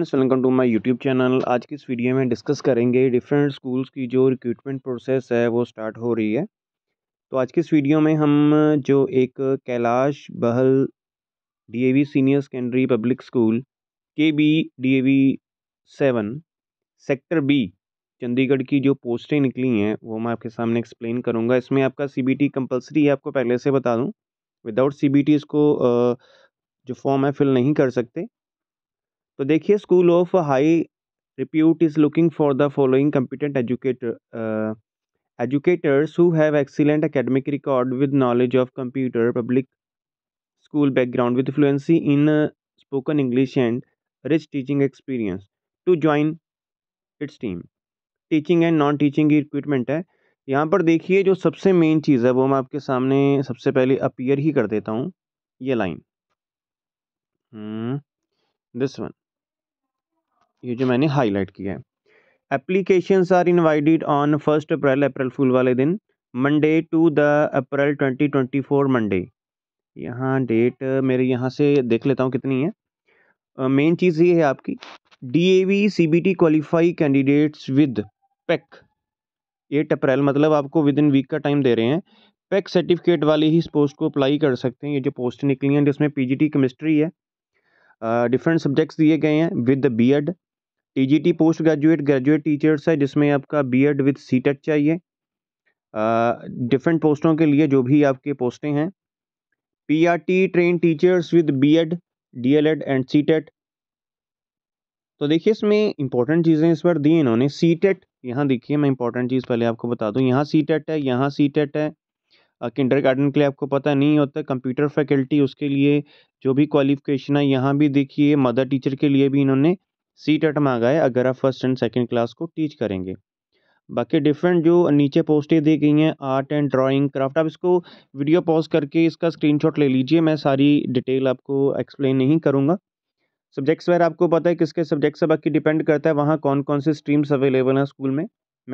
friends welcome to my YouTube channel आज की इस वीडियो में डिस्कस करेंगे डिफरेंट स्कूल्स की जो रिक्रूटमेंट प्रोसेस है वो स्टार्ट हो रही है तो आज की इस वीडियो में हम जो एक Kailash Bahl DAV senior secondary public school के B D seven sector B Chandigarh की जो पोस्टें निकली हैं वो मैं आपके सामने एक्सप्लेन करूँगा इसमें आपका सी बी है आपको पहले से बता दूँ विदाउट सी इसको जो फॉर्म है फिल नहीं कर सकते तो देखिए school of high repute is looking for the following competent educator educators who have excellent academic record with knowledge of computer public school background with fluency in spoken English and rich teaching experience to join its team teaching and non teaching equipment है यहाँ पर देखिए जो सबसे main चीज़ है वो मैं आपके सामने सबसे पहले अपीयर ही कर देता हूँ ये लाइन दिस वन ये जो मैंने हाईलाइट किया है application are invited on first April April fool वाले दिन Monday to the April twenty twenty four Monday यहाँ डेट मेरे यहाँ से देख लेता हूँ कितनी है मेन चीज़ ये है आपकी D A V C B T qualify candidates with pack eight April मतलब आपको विद इन वीक का टाइम दे रहे हैं पैक सर्टिफिकेट e वाले ही इस पोस्ट को अप्लाई कर सकते हैं ये जो पोस्ट निकली हैं जिसमें पी जी टी केमिस्ट्री है डिफरेंट सब्जेक्ट्स दिए गए हैं with B Ed T post graduate graduate teachers है जिसमें आपका B Ed with C TET चाहिए डिफरेंट पोस्टों के लिए जो भी आपके पोस्टें हैं P R T train teachers with B Ed D El Ed and C TET तो देखिए इसमें इंपॉर्टेंट चीज़ें इस बार दी इन्होंने सी टेट यहाँ देखिए मैं इंपॉर्टेंट चीज़ पहले आपको बता दूँ यहाँ सी टेट है यहाँ सी टेट है किंडर गार्डन के लिए आपको पता नहीं होता कंप्यूटर फैकल्टी उसके लिए जो भी क्वालिफिकेशन है यहाँ भी देखिए मदर टीचर के लिए भी इन्होंने सीट एट में आ गए अगर आप फर्स्ट एंड सेकेंड क्लास को टीच करेंगे बाकी डिफरेंट जो नीचे पोस्टें दी गई हैं आर्ट एंड ड्राइंग क्राफ्ट आप इसको वीडियो पॉज करके इसका स्क्रीनशॉट ले लीजिए मैं सारी डिटेल आपको एक्सप्लेन नहीं करूँगा सब्जेक्ट्स वगैरह आपको पता है किसके सब्जेक्ट्स से बाकी डिपेंड करता है वहाँ कौन कौन से स्ट्रीम्स अवेलेबल हैं स्कूल में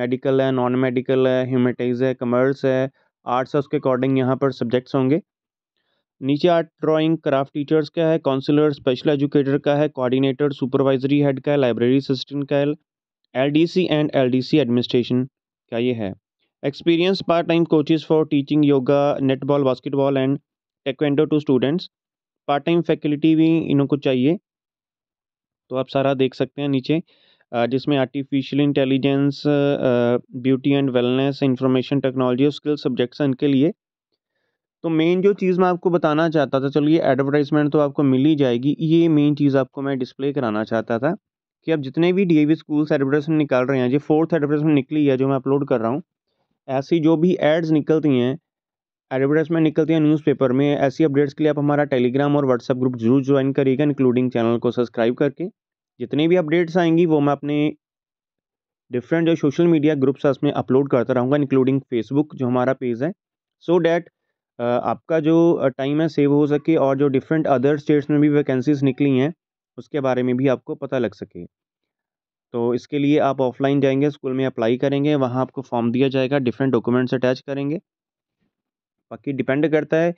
मेडिकल है नॉन मेडिकल है ह्यूमेटाइज है कमर्स है आर्ट्स है उसके अकॉर्डिंग यहाँ पर सब्जेक्ट्स होंगे नीचे आर्ट ड्राइंग क्राफ्ट टीचर्स का है काउंसलर स्पेशल एजुकेटर का है कोऑर्डिनेटर सुपरवाइजरी हेड का है लाइब्रेरी असिस्टेंट का है एलडीसी एंड एलडीसी एडमिनिस्ट्रेशन का ये है experience part time coaches for teaching yoga netball basketball and taekwondo to students part time faculty भी इनको चाहिए तो आप सारा देख सकते हैं नीचे जिसमें artificial intelligence beauty and wellness information technology और स्किल सब्जेक्ट्स इनके लिए तो मेन जो चीज़ मैं आपको बताना चाहता था चलिए एडवर्टाइजमेंट तो आपको मिल ही जाएगी ये मेन चीज़ आपको मैं डिस्प्ले कराना चाहता था कि अब जितने भी D A V schools advertisement निकाल रहे हैं जो फोर्थ एडवर्टाइजमेंट निकली है जो मैं अपलोड कर रहा हूँ ऐसी जो भी एड्स निकलती हैं एडवर्टाइजमेंट निकलती है न्यूज़पेपर में ऐसी अपडेट्स के लिए आप हमारा टेलीग्राम और व्हाट्सअप ग्रुप जरूर ज्वाइन करिएगा इंक्लूडिंग चैनल को सब्सक्राइब करके जितनी भी अपडेट्स आएंगी वो मैं अपने डिफरेंट जो सोशल मीडिया ग्रुप्स हैं उसमें अपलोड करता रहूँगा इंक्लूडिंग फेसबुक जो हमारा पेज है सो डैट आपका जो टाइम है सेव हो सके और जो डिफ़रेंट अदर स्टेट्स में भी वैकेंसीज़ निकली हैं उसके बारे में भी आपको पता लग सके तो इसके लिए आप ऑफ़लाइन जाएंगे स्कूल में अप्लाई करेंगे वहाँ आपको फॉर्म दिया जाएगा डिफ़रेंट डॉक्यूमेंट्स अटैच करेंगे बाकी डिपेंड करता है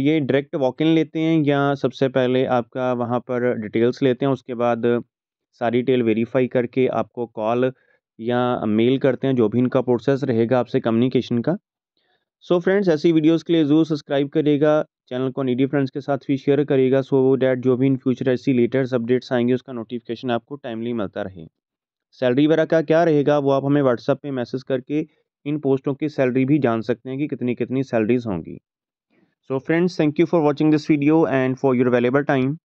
ये डायरेक्ट वॉक इन लेते हैं या सबसे पहले आपका वहाँ पर डिटेल्स लेते हैं उसके बाद सारी डिटेल वेरीफाई करके आपको कॉल या मेल करते हैं जो भी इनका प्रोसेस रहेगा आपसे कम्युनिकेशन का सो फ्रेंड्स ऐसी वीडियोस के लिए ज़रूर सब्सक्राइब करेगा चैनल को नीडी फ्रेंड्स के साथ भी शेयर करेगा सो डैट जो भी इन फ्यूचर ऐसी लेटेस्ट अपडेट्स आएंगे उसका नोटिफिकेशन आपको टाइमली मिलता रहे सैलरी वगैरह का क्या रहेगा वो आप हमें व्हाट्सअप पर मैसेज करके इन पोस्टों की सैलरी भी जान सकते हैं कि कितनी कितनी सैलरीज होंगी so friends thank you for watching this video and for your available time